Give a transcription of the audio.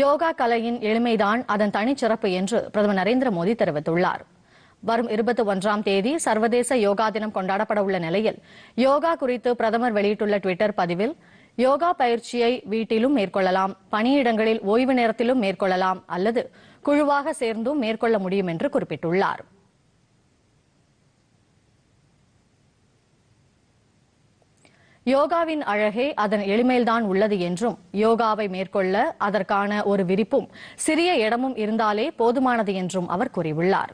யோகா கலையின் எளிமைதான் அதன் தனிச்சிறப்பு என்று பிரதமர் நரேந்திர மோடி தெரிவித்துள்ளார் வரும் இருபத்தி ஒன்றாம் தேதி சர்வதேச யோகா தினம் கொண்டாடப்பட உள்ள நிலையில் யோகா குறித்து பிரதமர் வெளியிட்டுள்ள டுவிட்டர் பதிவில் யோகா பயிற்சியை வீட்டிலும் மேற்கொள்ளலாம் பணியிடங்களில் ஓய்வு நேரத்திலும் மேற்கொள்ளலாம் அல்லது குழுவாக சேர்ந்தும் மேற்கொள்ள முடியும் என்று குறிப்பிட்டுள்ளாா் யோகாவின் அழகே அதன் எளிமையில்தான் உள்ளது என்றும் யோகாவை மேற்கொள்ள அதற்கான ஒரு விரிப்பும் சிறிய இடமும் இருந்தாலே போதுமானது என்றும் அவர் கூறியுள்ளார்